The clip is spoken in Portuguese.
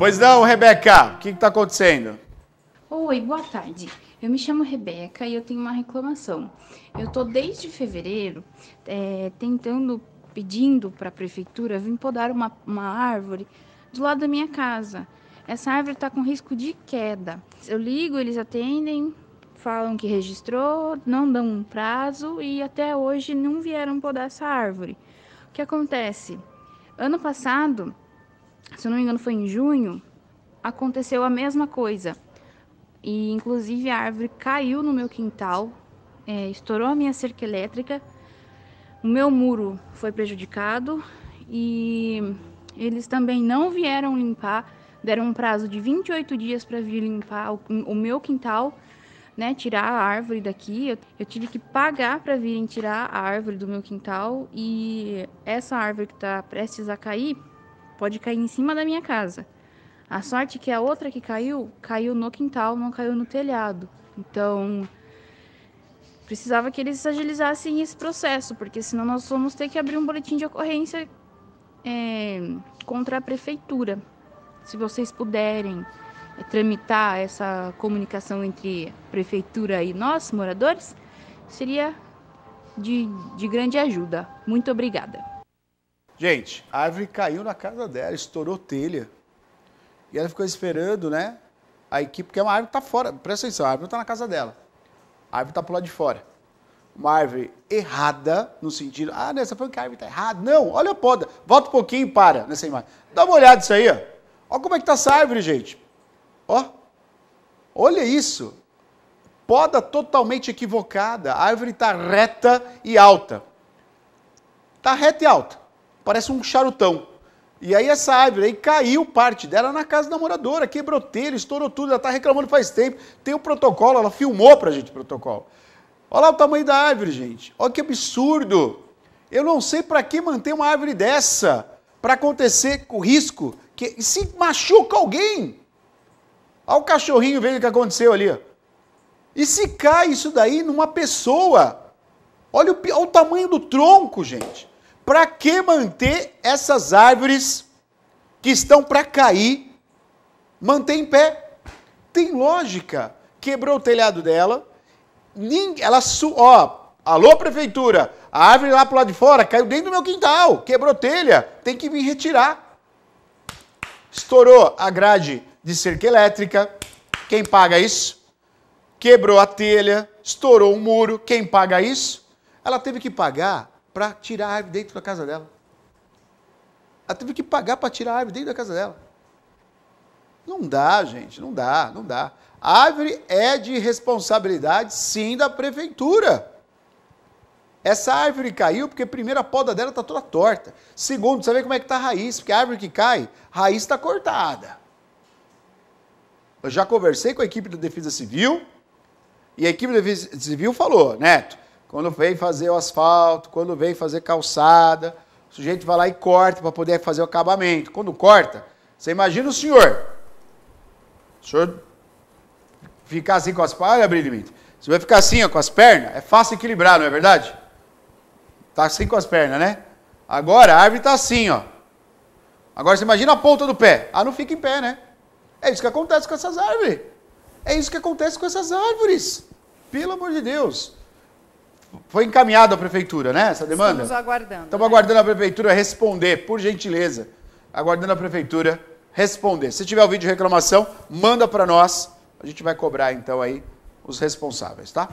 Pois não, Rebeca, o que está acontecendo? Oi, boa tarde. Eu me chamo Rebeca e eu tenho uma reclamação. Eu estou desde fevereiro é, tentando, pedindo para a prefeitura vir podar uma, uma árvore do lado da minha casa. Essa árvore está com risco de queda. Eu ligo, eles atendem, falam que registrou, não dão um prazo e até hoje não vieram podar essa árvore. O que acontece? Ano passado se eu não me engano foi em junho, aconteceu a mesma coisa. E inclusive a árvore caiu no meu quintal, é, estourou a minha cerca elétrica, o meu muro foi prejudicado e eles também não vieram limpar, deram um prazo de 28 dias para vir limpar o, o meu quintal. Né, tirar a árvore daqui. Eu, eu tive que pagar para virem tirar a árvore do meu quintal e essa árvore que está prestes a cair, pode cair em cima da minha casa. A sorte é que a outra que caiu, caiu no quintal, não caiu no telhado. Então, precisava que eles agilizassem esse processo, porque senão nós vamos ter que abrir um boletim de ocorrência é, contra a prefeitura. Se vocês puderem é, tramitar essa comunicação entre prefeitura e nós, moradores, seria de, de grande ajuda. Muito obrigada. Gente, a árvore caiu na casa dela, estourou telha. E ela ficou esperando, né? A equipe, porque é uma árvore está fora, presta atenção, a árvore não está na casa dela. A árvore está para lado de fora. Uma árvore errada, no sentido, ah, né, você tá falou que a árvore está errada. Não, olha a poda, volta um pouquinho e para nessa imagem. Dá uma olhada nisso aí, ó. Olha como é que está essa árvore, gente. Ó, olha isso. Poda totalmente equivocada, a árvore está reta e alta. Está reta e alta parece um charutão. E aí essa árvore aí caiu parte dela na casa da moradora, quebrou telha, estourou tudo, ela está reclamando faz tempo, tem o protocolo, ela filmou para a gente o protocolo. Olha lá o tamanho da árvore, gente. Olha que absurdo. Eu não sei para que manter uma árvore dessa, para acontecer o risco que se machuca alguém. Olha o cachorrinho vendo o que aconteceu ali. E se cai isso daí numa pessoa? Olha o, olha o tamanho do tronco, gente para que manter essas árvores que estão para cair, manter em pé? Tem lógica. Quebrou o telhado dela, ela, ó, alô prefeitura, a árvore lá pro lado de fora caiu dentro do meu quintal, quebrou telha, tem que me retirar. Estourou a grade de cerca elétrica, quem paga isso? Quebrou a telha, estourou um muro, quem paga isso? Ela teve que pagar para tirar a árvore dentro da casa dela. Ela teve que pagar para tirar a árvore dentro da casa dela. Não dá, gente, não dá, não dá. A árvore é de responsabilidade, sim, da prefeitura. Essa árvore caiu porque, primeiro, a poda dela está toda torta. Segundo, você vê como é que está a raiz, porque a árvore que cai, a raiz está cortada. Eu já conversei com a equipe da Defesa Civil e a equipe da Defesa Civil falou, Neto, quando vem fazer o asfalto, quando vem fazer calçada, o sujeito vai lá e corta para poder fazer o acabamento. Quando corta, você imagina o senhor. O senhor ficar assim com as pernas, olha, Brilimite. Você vai ficar assim, ó, com as pernas, é fácil equilibrar, não é verdade? Tá assim com as pernas, né? Agora, a árvore está assim, ó. Agora você imagina a ponta do pé. Ah, não fica em pé, né? É isso que acontece com essas árvores. É isso que acontece com essas árvores. Pelo amor de Deus. Foi encaminhado à prefeitura, né, essa demanda? Estamos aguardando. Estamos né? aguardando a prefeitura responder, por gentileza. Aguardando a prefeitura responder. Se tiver o vídeo de reclamação, manda para nós. A gente vai cobrar então aí os responsáveis, tá?